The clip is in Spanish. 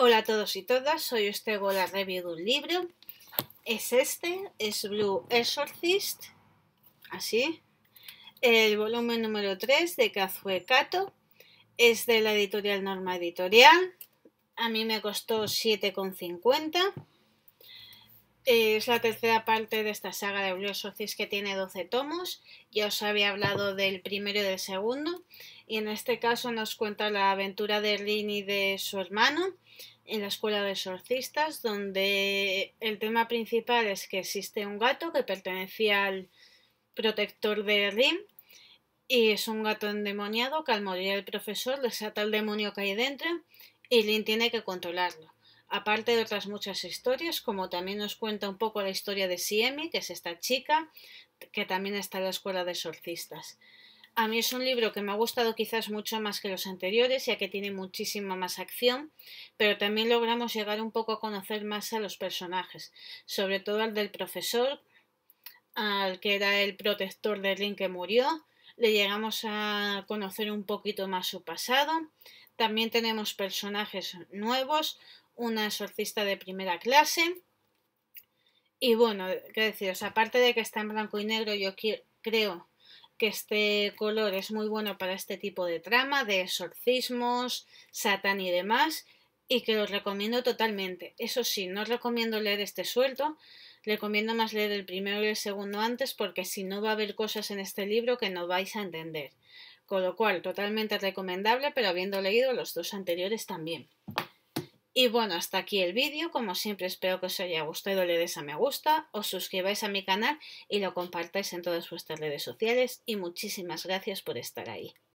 Hola a todos y todas, soy Estego, la review de un libro. Es este, es Blue Exorcist, así. El volumen número 3 de Kazue Kato. Es de la editorial Norma Editorial. A mí me costó 7,50. Es la tercera parte de esta saga de Blue Exorcist que tiene 12 tomos. Ya os había hablado del primero y del segundo y en este caso nos cuenta la aventura de Rin y de su hermano en la escuela de sorcistas, donde el tema principal es que existe un gato que pertenecía al protector de Rin y es un gato endemoniado que al morir el profesor desata el demonio que hay dentro y Rin tiene que controlarlo. Aparte de otras muchas historias, como también nos cuenta un poco la historia de Siemi, que es esta chica, que también está en la escuela de sorcistas. A mí es un libro que me ha gustado quizás mucho más que los anteriores, ya que tiene muchísima más acción, pero también logramos llegar un poco a conocer más a los personajes, sobre todo al del profesor, al que era el protector de Link que murió, le llegamos a conocer un poquito más su pasado, también tenemos personajes nuevos, una exorcista de primera clase, y bueno, qué deciros, aparte de que está en blanco y negro, yo creo que este color es muy bueno para este tipo de trama, de exorcismos, satán y demás, y que lo recomiendo totalmente. Eso sí, no recomiendo leer este suelto, recomiendo más leer el primero y el segundo antes porque si no va a haber cosas en este libro que no vais a entender. Con lo cual, totalmente recomendable, pero habiendo leído los dos anteriores también. Y bueno, hasta aquí el vídeo. Como siempre, espero que os haya gustado, le des a me gusta, os suscribáis a mi canal y lo compartáis en todas vuestras redes sociales. Y muchísimas gracias por estar ahí.